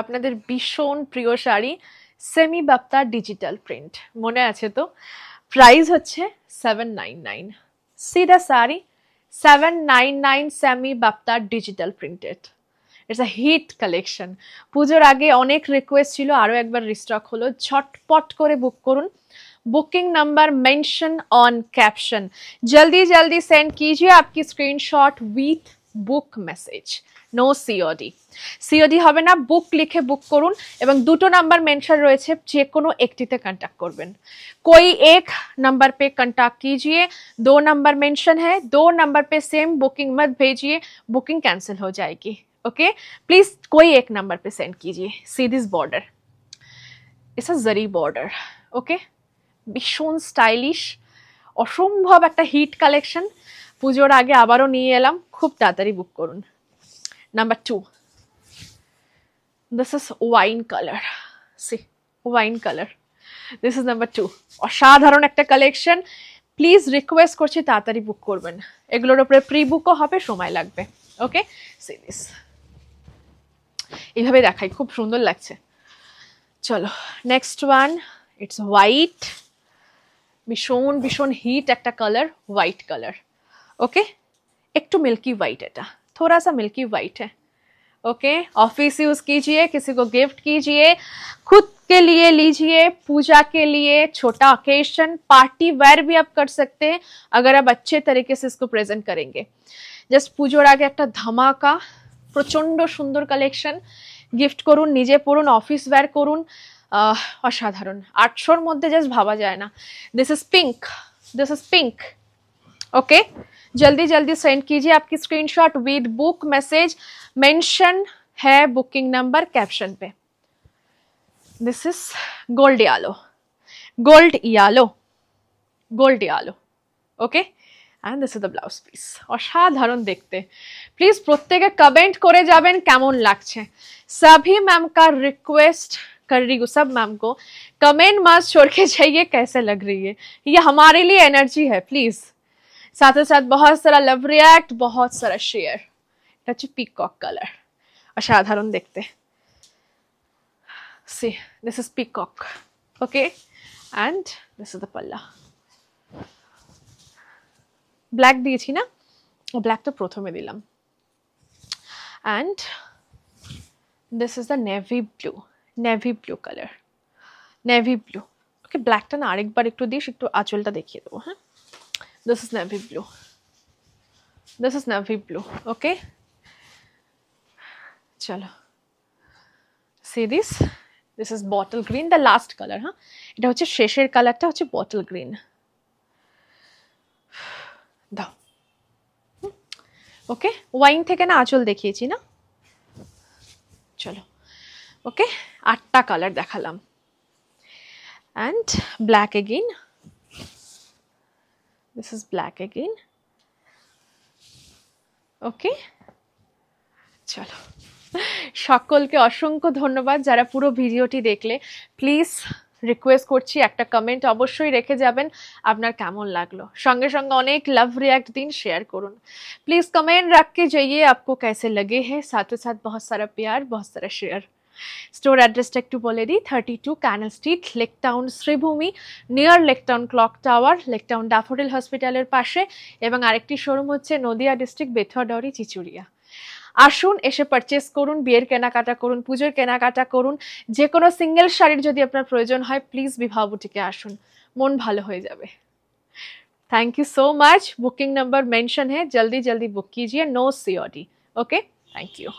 আপনাদের ভীষণ প্রিয় শাড়ি সেমি বাপ্তা ডিজিটাল প্রিন্ট মনে আছে তো প্রাইস হচ্ছে সেভেন নাইন নাইন সিদা sari seven nine nine semi বাপ্তা digital printed it's a hit collection পুজোর আগে অনেক রিকোয়েস্ট ছিল আরও একবার রিস্টক হলো ঝটপট করে বুক করুন booking number mention on caption জলদি জলদি সেন্ড कीजिए आपकी screenshot with book message no COD COD হবে না বুক লিখে বুক করুন এবং দুটো নাম্বার মেনশন রয়েছে যে কোনো कोई एक नंबर पे कॉन्टैक्ट कीजिए दो नंबर मेन्शन है दो नंबर पे सेम बुकिंग मत भेजिए बुकिंग कैंसिल हो जाएगी ओके प्लीज़ कोई एक नंबर पे सेंड कीजिए see this border it's a zari border okay भीषण स्टाइलिश असम्भव एक हिट कलेक्शन পুজোর আগে আবারও নিয়ে এলাম খুব তাড়াতাড়ি বুক করুন number two this is wine colour see wine colour this is number two অসাধারণ একটা কালেকশন প্লিজ রিকোয়েস্ট করছি তাড়াতাড়ি বুক করবেন এগুলোর উপরে প্রি বুকও হবে সময় লাগবে ওকে সি দিস এইভাবে দেখাই খুব সুন্দর লাগছে চলো নেক্সট ওয়ান ইটস হোয়াইট ভীষণ ভীষণ হিট একটা কালার হোয়াইট কালার ओके एक टू तो मिल्की वाइट है थोड़ा सा मिल्की वाइट है ओके ऑफिस यूज कीजिए किसी को गिफ्ट कीजिए खुद के लिए लीजिए पूजा के लिए छोटा ओकेशन पार्टी वेयर भी आप कर सकते हैं अगर आप अच्छे तरीके से इसको प्रेजेंट करेंगे জাস্ট आगे एक धमाका प्रचंड सुंदर कलेक्शन गिफ्ट গিফট निजे নিজে পড়ুন অফিস ওয়্যার असाधारण অসাধারণ আটশোর मध्य जस्ट ভাবা जाए ना this is pink this is pink okay जल्दी जल्दी सेंड कीजिए आपकी screenshot with book message mention है बुकिंग नंबर कैप्शन पे this is gold yellow gold yellow gold yellow okay and this is the blouse piece असाधारण देखते please प्रत्येके comment कर যাবেন लगे सभी मैम का रिक्वेस्ट कर रही हूँ सब मैम को कमेंट मार्क्स छोड़ के जाइए कैसे लग रही है ये हमारे लिए एनर्जी है प्लीज़ साथ ही साथ बहुत सारा लव रिएक्ट बहुत सारा शेयर टच कलर असाधारण देखते this is pink okay and this is the पल्ला ब्लैक दिए थी ना वो ब्लैक तो प्रथम दिल and this is the navy blue navy blue colour navy blue okay black ना एक बार एक दिस एक आँचल देखिए देव तो, हाँ This is navy blue. This is navy blue. Okay. Chalo. See this? This is bottle green, the last color, huh? এটা হচ্ছে শেষের কালারটা হচ্ছে বটল গ্রিন দাও ওকে ওয়াইন থেকে না আঁচল দেখিয়েছি না চলো ওকে আটটা কালার দেখালাম and black again this is black again okay চলো সকলকে অসংখ্য ধন্যবাদ যারা পুরো ভিডিওটি দেখলে প্লিজ রিকোয়েস্ট করছি একটা কমেন্ট অবশ্যই রেখে যাবেন আপনার কেমন লাগলো সঙ্গে সঙ্গে অনেক লাভ রিয়্যাক্ট দিন শেয়ার করুন প্লিজ কমেন্ট রাখকে যাইয়ে আপকো কেসে লগে হ্যাঁ সাথে সাথ বহুত সারা প্যার বহুত সারা শেয়ার স্টোর অ্যাড্রেসটা একটু বলে দিই thirty two canal street Lake Town Sreebhumi near Lake Town clock tower Lake Town daffodil হসপিটালের পাশে এবং আরেকটি শোরুম হচ্ছে নদিয়া ডিস্ট্রিক্ট বেথুয়াডরি চিচুড়িয়া আসুন এসে পারচেস করুন বিয়ের কেনাকাটা করুন পুজোর কেনাকাটা করুন যে কোনো সিঙ্গেল শাড়ির যদি আপনার প্রয়োজন হয় প্লিজ বিবাহ বুটিকে আসুন মন ভালো হয়ে যাবে thank you so much booking number mention হ্যাঁ জলদি জলদি বুক कीजिए no COD okay thank you